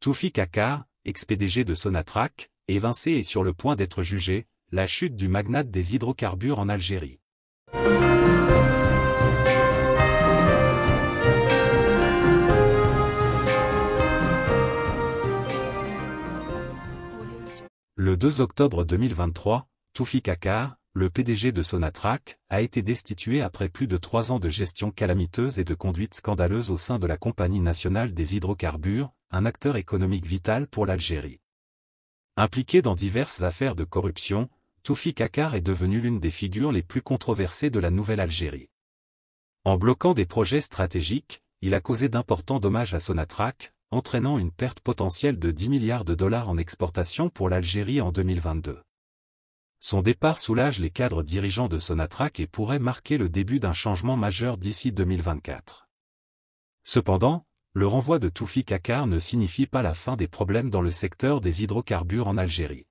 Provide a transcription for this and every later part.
Toufi Kakar, ex-PDG de Sonatrach, évincé et sur le point d'être jugé, la chute du magnate des hydrocarbures en Algérie. Le 2 octobre 2023, Toufi Kakar, le PDG de Sonatrach, a été destitué après plus de trois ans de gestion calamiteuse et de conduite scandaleuse au sein de la Compagnie nationale des hydrocarbures, un acteur économique vital pour l'Algérie. Impliqué dans diverses affaires de corruption, Toufi Kakar est devenu l'une des figures les plus controversées de la nouvelle Algérie. En bloquant des projets stratégiques, il a causé d'importants dommages à Sonatrach, entraînant une perte potentielle de 10 milliards de dollars en exportation pour l'Algérie en 2022. Son départ soulage les cadres dirigeants de Sonatrach et pourrait marquer le début d'un changement majeur d'ici 2024. Cependant, le renvoi de Toufi Kakar ne signifie pas la fin des problèmes dans le secteur des hydrocarbures en Algérie.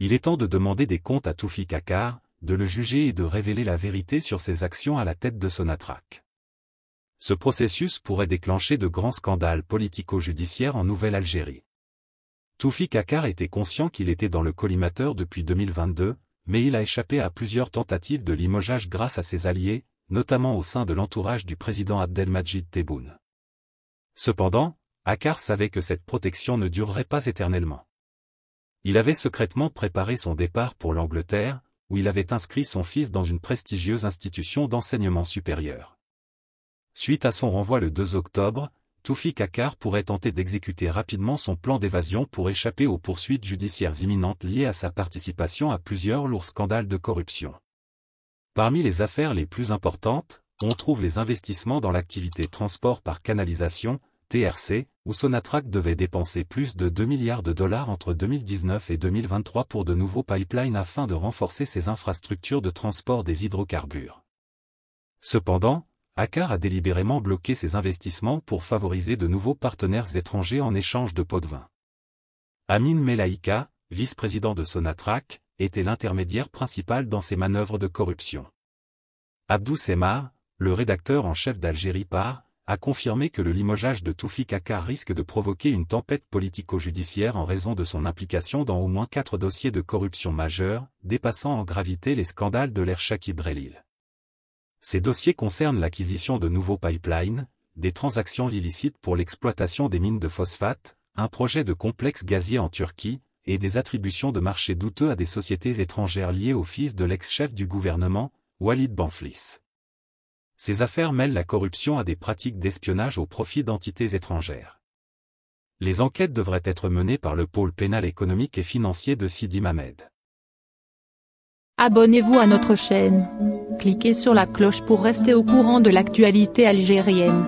Il est temps de demander des comptes à Toufi Kakar, de le juger et de révéler la vérité sur ses actions à la tête de Sonatrach. Ce processus pourrait déclencher de grands scandales politico-judiciaires en Nouvelle-Algérie. Toufi Kakar était conscient qu'il était dans le collimateur depuis 2022, mais il a échappé à plusieurs tentatives de limogeage grâce à ses alliés, notamment au sein de l'entourage du président Abdelmajid Tebboune. Cependant, Akkar savait que cette protection ne durerait pas éternellement. Il avait secrètement préparé son départ pour l'Angleterre, où il avait inscrit son fils dans une prestigieuse institution d'enseignement supérieur. Suite à son renvoi le 2 octobre, Tufik Akkar pourrait tenter d'exécuter rapidement son plan d'évasion pour échapper aux poursuites judiciaires imminentes liées à sa participation à plusieurs lourds scandales de corruption. Parmi les affaires les plus importantes, on trouve les investissements dans l'activité transport par canalisation, TRC, où Sonatrach devait dépenser plus de 2 milliards de dollars entre 2019 et 2023 pour de nouveaux pipelines afin de renforcer ses infrastructures de transport des hydrocarbures. Cependant, ACAR a délibérément bloqué ses investissements pour favoriser de nouveaux partenaires étrangers en échange de pots de vin. Amin Melaïka, vice-président de Sonatrach, était l'intermédiaire principal dans ces manœuvres de corruption. Abdou Semar, le rédacteur en chef d'Algérie par, a confirmé que le limogeage de Toufi Kakar risque de provoquer une tempête politico-judiciaire en raison de son implication dans au moins quatre dossiers de corruption majeurs, dépassant en gravité les scandales de l'ère Shakib Ces dossiers concernent l'acquisition de nouveaux pipelines, des transactions illicites pour l'exploitation des mines de phosphate, un projet de complexe gazier en Turquie, et des attributions de marchés douteux à des sociétés étrangères liées au fils de l'ex-chef du gouvernement, Walid Banflis. Ces affaires mêlent la corruption à des pratiques d'espionnage au profit d'entités étrangères. Les enquêtes devraient être menées par le pôle pénal économique et financier de Sidi Mamed. Abonnez-vous à notre chaîne. Cliquez sur la cloche pour rester au courant de l'actualité algérienne.